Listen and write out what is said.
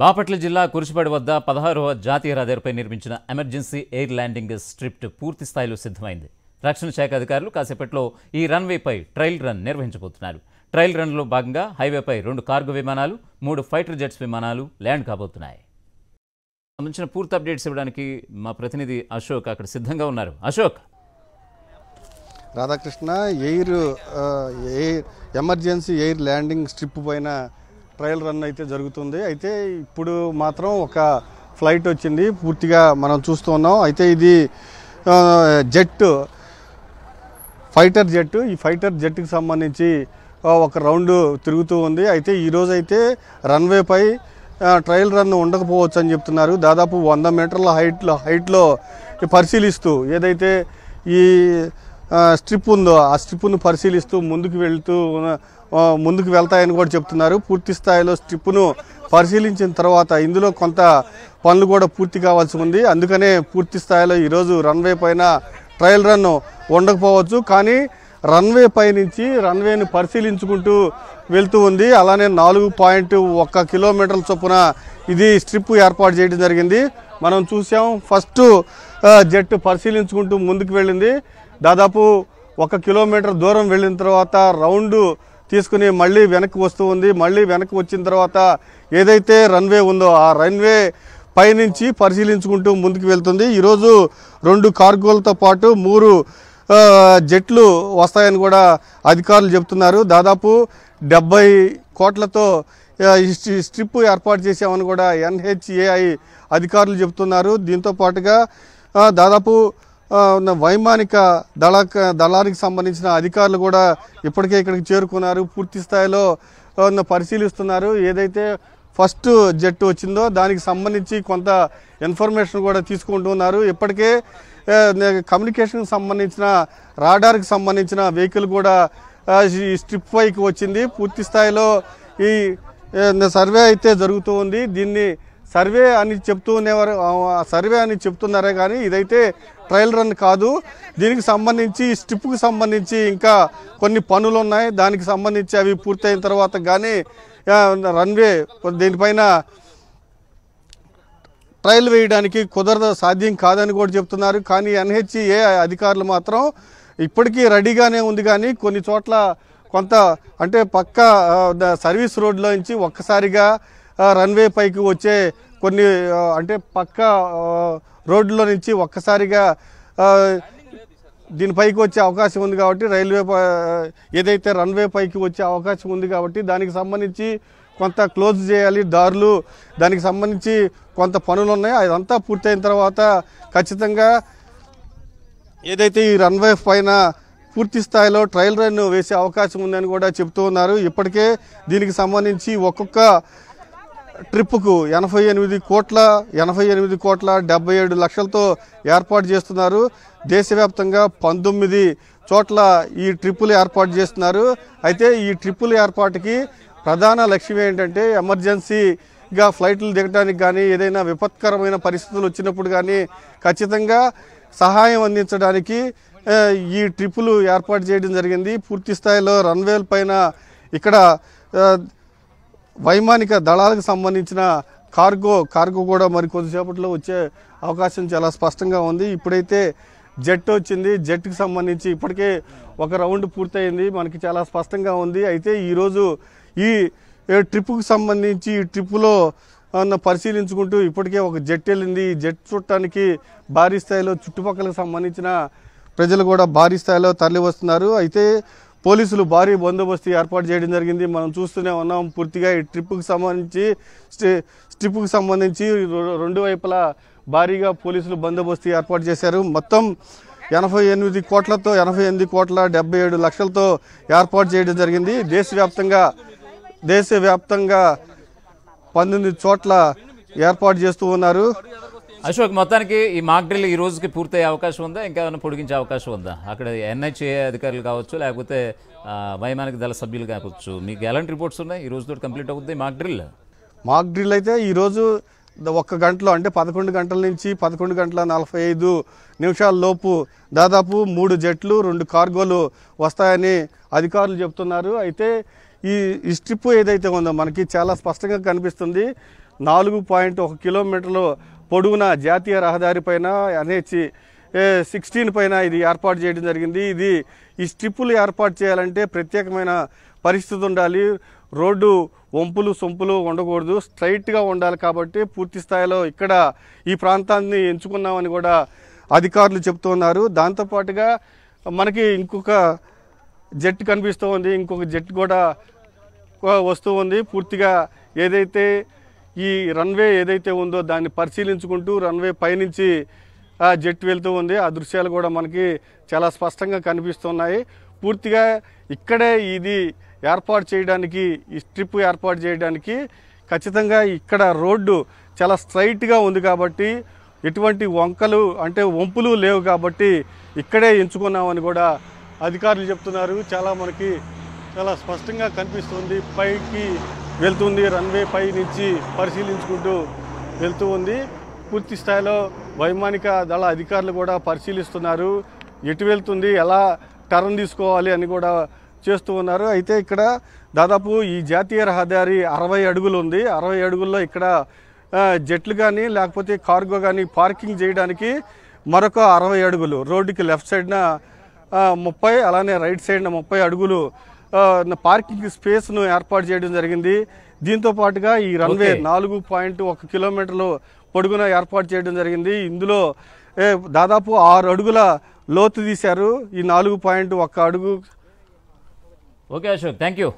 బాపట్ల జిల్లా కురిసిపాడు వద్ద పదహారవ జాతీయ రహదారిపై నిర్మించిన ఎమర్జెన్సీ ఎయిర్ ల్యాండింగ్ స్ట్రిప్ట్ పూర్తి స్థాయిలో సిద్ధమైంది రక్షణ శాఖ అధికారులు కాసేపట్లో ఈ రన్వేపై ట్రయల్ రన్ నిర్వహించబోతున్నారు ట్రయల్ రన్లో భాగంగా హైవేపై రెండు కార్గో విమానాలు మూడు ఫైటర్ జెట్స్ విమానాలు ల్యాండ్ కాబోతున్నాయి సంబంధించిన పూర్తి అప్డేట్స్ ఇవ్వడానికి మా ప్రతినిధి అశోక్ అక్కడ సిద్ధంగా ఉన్నారు Ashok Radhakrishna air air emergency air landing strip పైన ట్రయల్ రన్ అయితే జరుగుతుంది అయితే ఇప్పుడు మాత్రం ఒక ఫ్లైట్ వచ్చింది పూర్తిగా మనం చూస్తున్నాం అయితే ఇది జెట్ ఫైటర్ జెట్ ఈ ఫైటర్ జెట్కి సంబంధించి ఒక రౌండ్ తిరుగుతూ ఉంది అయితే ఈరోజైతే రన్వేపై ట్రయల్ రన్ ఉండకపోవచ్చు అని చెప్తున్నారు దాదాపు వంద మీటర్ల హైట్లో హైట్లో పరిశీలిస్తూ ఏదైతే ఈ స్ట్రిప్ ఉందో ఆ స్ట్రిప్ను పరిశీలిస్తూ ముందుకు వెళుతూ ముందుకు వెళ్తాయని కూడా చెప్తున్నారు పూర్తి స్థాయిలో స్ట్రిప్ను పరిశీలించిన తర్వాత ఇందులో కొంత పనులు కూడా పూర్తి కావాల్సి ఉంది అందుకనే పూర్తి స్థాయిలో ఈరోజు రన్వే పైన ట్రయల్ రన్ ఉండకపోవచ్చు కానీ రన్వే పై నుంచి రన్వేను పరిశీలించుకుంటూ వెళ్తూ ఉంది అలానే నాలుగు పాయింట్ ఒక్క కిలోమీటర్ల చొప్పున ఇది స్ట్రిప్ ఏర్పాటు చేయడం జరిగింది మనం చూసాం ఫస్ట్ జట్టు పరిశీలించుకుంటూ ముందుకు వెళ్ళింది దాదాపు ఒక కిలోమీటర్ దూరం వెళ్ళిన తర్వాత రౌండ్ తీసుకుని మళ్ళీ వెనక్కి వస్తూ ఉంది మళ్ళీ వెనక్కి వచ్చిన తర్వాత ఏదైతే రన్వే ఉందో ఆ రన్వే పైనుంచి పరిశీలించుకుంటూ ముందుకు వెళ్తుంది ఈరోజు రెండు కార్గోలతో పాటు మూడు జట్లు వస్తాయని కూడా అధికారులు చెబుతున్నారు దాదాపు డెబ్బై కోట్లతో స్ట్రిప్ ఏర్పాటు చేశామని కూడా ఎన్హెచ్ఏఐ అధికారులు చెబుతున్నారు దీంతో పాటుగా దాదాపు వైమానిక దళ దళానికి సంబంధించిన అధికారులు కూడా ఇప్పటికే ఇక్కడికి చేరుకున్నారు పూర్తి స్థాయిలో పరిశీలిస్తున్నారు ఏదైతే ఫస్ట్ జెట్ వచ్చిందో దానికి సంబంధించి కొంత ఇన్ఫర్మేషన్ కూడా తీసుకుంటున్నారు ఇప్పటికే కమ్యూనికేషన్కి సంబంధించిన రాడార్కి సంబంధించిన వెహికల్ కూడా ఈ స్ట్రిప్ వైకి వచ్చింది పూర్తి స్థాయిలో ఈ సర్వే అయితే జరుగుతూ ఉంది దీన్ని సర్వే అని ఉండేవారు సర్వే అని చెప్తున్నారే కానీ ఇదైతే ట్రయల్ రన్ కాదు దీనికి సంబంధించి స్టిప్కు సంబంధించి ఇంకా కొన్ని పనులు ఉన్నాయి దానికి సంబంధించి అవి పూర్తయిన తర్వాత కానీ రన్వే దీనిపైన ట్రయల్ వేయడానికి కుదరదు సాధ్యం కాదని కూడా చెప్తున్నారు కానీ ఎన్హెచ్ఏ అధికారులు మాత్రం ఇప్పటికీ రెడీగానే ఉంది కానీ కొన్ని చోట్ల కొంత అంటే పక్క సర్వీస్ రోడ్లో నుంచి ఒక్కసారిగా రన్వే పైకి వచ్చే కొన్ని అంటే పక్క రోడ్లో నుంచి ఒక్కసారిగా దీనిపైకి వచ్చే అవకాశం ఉంది కాబట్టి రైల్వే ఏదైతే రన్వే పైకి వచ్చే అవకాశం ఉంది కాబట్టి దానికి సంబంధించి కొంత క్లోజ్ చేయాలి దారులు దానికి సంబంధించి కొంత పనులు ఉన్నాయి అదంతా పూర్తయిన తర్వాత ఖచ్చితంగా ఏదైతే ఈ రన్వే పైన పూర్తి స్థాయిలో ట్రయల్ రన్ వేసే అవకాశం ఉందని కూడా చెబుతూ ఉన్నారు ఇప్పటికే దీనికి సంబంధించి ఒక్కొక్క ట్రిప్పుకు ఎనభై ఎనిమిది కోట్ల ఎనభై ఎనిమిది కోట్ల డెబ్బై ఏడు లక్షలతో ఏర్పాటు చేస్తున్నారు దేశవ్యాప్తంగా పంతొమ్మిది చోట్ల ఈ ట్రిప్పులు ఏర్పాటు చేస్తున్నారు అయితే ఈ ట్రిప్పుల ఏర్పాటుకి ప్రధాన లక్ష్యం ఏంటంటే ఎమర్జెన్సీగా ఫ్లైట్లు దిగడానికి కానీ ఏదైనా విపత్కరమైన పరిస్థితులు వచ్చినప్పుడు కానీ ఖచ్చితంగా సహాయం అందించడానికి ఈ ట్రిప్పులు ఏర్పాటు చేయడం జరిగింది పూర్తి స్థాయిలో రన్వేల పైన ఇక్కడ వైమానిక దళాలకు సంబంధించిన కార్గో కార్గో కూడా మరి కొద్దిసేపట్లో వచ్చే అవకాశం చాలా స్పష్టంగా ఉంది ఇప్పుడైతే జెట్ వచ్చింది జెట్కి సంబంధించి ఇప్పటికే ఒక రౌండ్ పూర్తయింది మనకి చాలా స్పష్టంగా ఉంది అయితే ఈరోజు ఈ ట్రిప్కు సంబంధించి ఈ ట్రిప్లో పరిశీలించుకుంటూ ఇప్పటికే ఒక జెట్ వెళ్ళింది ఈ జెట్ చూడటానికి భారీ స్థాయిలో చుట్టుపక్కలకు సంబంధించిన ప్రజలు కూడా భారీ స్థాయిలో తరలి వస్తున్నారు అయితే పోలీసులు భారీ బందోబస్తు ఏర్పాటు చేయడం జరిగింది మనం చూస్తూనే ఉన్నాం పూర్తిగా ఈ ట్రిప్కి సంబంధించి స్ట్రిప్కి సంబంధించి రెండు వైపులా భారీగా పోలీసులు బందోబస్తు ఏర్పాటు చేశారు మొత్తం ఎనభై ఎనిమిది కోట్లతో ఎనభై ఎనిమిది కోట్ల డెబ్బై ఏడు లక్షలతో ఏర్పాటు చేయడం జరిగింది దేశవ్యాప్తంగా దేశవ్యాప్తంగా పంతొమ్మిది చోట్ల ఏర్పాటు చేస్తూ ఉన్నారు అశోక్ మొత్తానికి ఈ మాక్ డ్రిల్ ఈ రోజుకి పూర్తయ్యే అవకాశం ఉందా ఇంకా ఏమైనా పొడిగించే అవకాశం ఉందా అక్కడ ఎన్హెచ్ఏ అధికారులు కావచ్చు లేకపోతే వైమానిక దళ సభ్యులు కావచ్చు మీకు ఎలాంటి రిపోర్ట్స్ ఉన్నాయి ఈ రోజు తోటి కంప్లీట్ అవుతుంది మాక్ డ్రిల్ మాక్ డ్రిల్ అయితే ఈరోజు ఒక్క గంటలో అంటే పదకొండు గంటల నుంచి పదకొండు గంటల నలభై ఐదు నిమిషాల లోపు దాదాపు మూడు జట్లు రెండు కార్గోలు వస్తాయని అధికారులు చెప్తున్నారు అయితే ఈ ఈ స్ట్రిప్ ఏదైతే ఉందో మనకి చాలా స్పష్టంగా కనిపిస్తుంది నాలుగు పాయింట్ ఒక కిలోమీటర్లు పొడుగునా జాతీయ రహదారి పైన ఎన్హెచ్ సిక్స్టీన్ పైన ఇది ఏర్పాటు చేయడం జరిగింది ఇది ఈ స్ట్రిప్పులు ఏర్పాటు చేయాలంటే ప్రత్యేకమైన పరిస్థితి ఉండాలి రోడ్డు వంపులు సొంపులు ఉండకూడదు స్ట్రైట్గా ఉండాలి కాబట్టి పూర్తి స్థాయిలో ఇక్కడ ఈ ప్రాంతాన్ని ఎంచుకున్నామని కూడా అధికారులు చెబుతున్నారు దాంతోపాటుగా మనకి ఇంకొక జెట్ కనిపిస్తూ ఉంది ఇంకొక జెట్ కూడా వస్తూ ఉంది పూర్తిగా ఏదైతే ఈ రన్వే ఏదైతే ఉందో దాన్ని పరిశీలించుకుంటూ రన్వే పైనుంచి జెట్ వెళ్తూ ఉంది ఆ దృశ్యాలు కూడా మనకి చాలా స్పష్టంగా కనిపిస్తున్నాయి పూర్తిగా ఇక్కడే ఇది ఏర్పాటు చేయడానికి ఈ స్ట్రిప్ ఏర్పాటు చేయడానికి ఖచ్చితంగా ఇక్కడ రోడ్డు చాలా స్ట్రైట్గా ఉంది కాబట్టి ఎటువంటి వంకలు అంటే వంపులు లేవు కాబట్టి ఇక్కడే ఎంచుకున్నామని కూడా అధికారులు చెప్తున్నారు చాలా మనకి చాలా స్పష్టంగా కనిపిస్తుంది పైకి వెళ్తుంది రన్వే పై నుంచి పరిశీలించుకుంటూ వెళ్తూ ఉంది పూర్తి స్థాయిలో వైమానిక దళ అధికారులు కూడా పరిశీలిస్తున్నారు ఎటు వెళ్తుంది ఎలా టర్న్ తీసుకోవాలి అని కూడా చేస్తూ ఉన్నారు అయితే ఇక్కడ దాదాపు ఈ జాతీయ రహదారి అరవై అడుగులు ఉంది అరవై అడుగుల్లో ఇక్కడ జట్లు కానీ లేకపోతే కార్గో కానీ పార్కింగ్ చేయడానికి మరొక అరవై అడుగులు రోడ్డుకి లెఫ్ట్ సైడ్న ముప్పై అలానే రైట్ సైడ్న ముప్పై అడుగులు పార్కింగ్ స్పేస్ను ఏర్పాటు చేయడం జరిగింది దీంతో పాటుగా ఈ రన్వే నాలుగు పాయింట్ ఒక కిలోమీటర్లు పొడుగున ఏర్పాటు చేయడం జరిగింది ఇందులో దాదాపు ఆరు అడుగుల లోతు తీశారు ఈ నాలుగు పాయింట్ ఒక అడుగు ఓకే అశోక్ థ్యాంక్ యూ